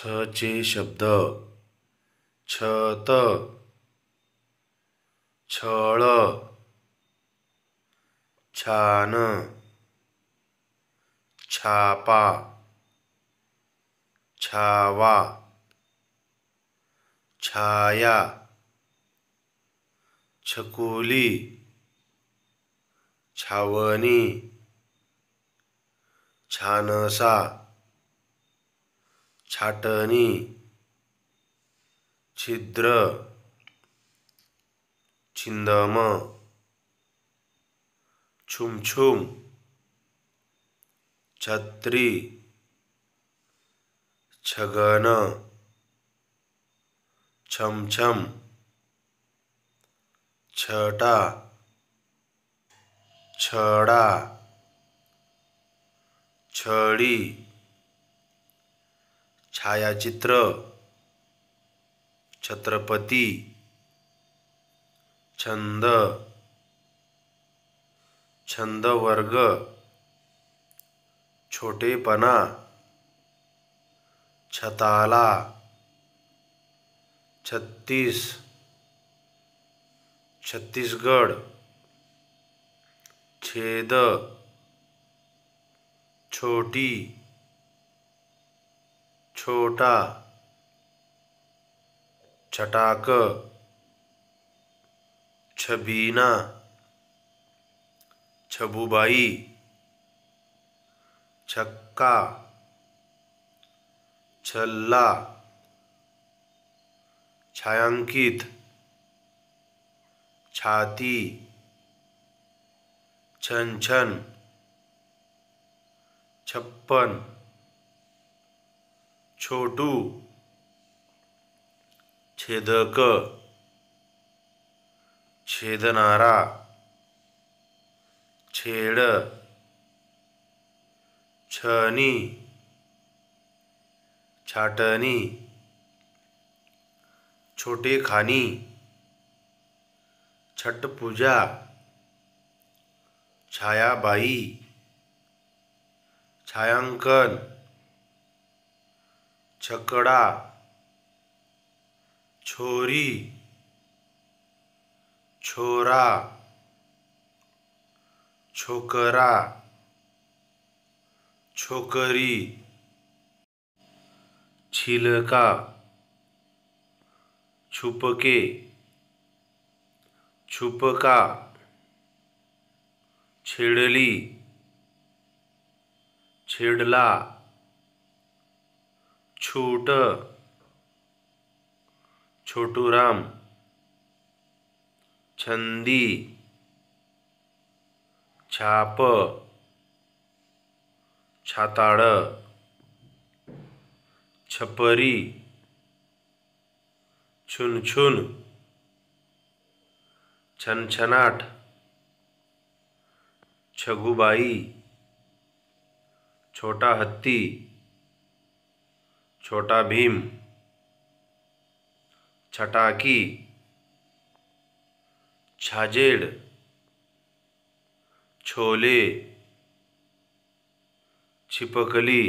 छ જે શબ્દ છત છળ છ ા छापा छावा छाया छ क ક ल ी छावनी छ ा न ન સ ા छाटनी छिद्र छिंदम छुमछुम छत्री छगन छमछम छटा छड़ा छड़ी छायाचित्र छत्रपति छंद छंद वर्ग छोटेपना छताला छत्तीस छत्तीसगढ़ छेद छोटी छोटा छटाक छबीना छबुबाई छक्का छल्ला छायांकित छाती छन छन छप्पन छोटू छेदक छेदनारा छेड़ छनी छाटनी छोटे खानी छठ पूजा छायाबाई छायांकन छकड़ा छोरी छोरा छोकरा छोकरी छिलका छुपके छुपका छेड़ली छेड़ला छूट छोटू राम छंदी छाप छाताड़ छपरी छुन छुन छनछनाट छगुबाई छोटा हत्ती छोटा भीम छटाकी छाजेड़ छोले छिपकली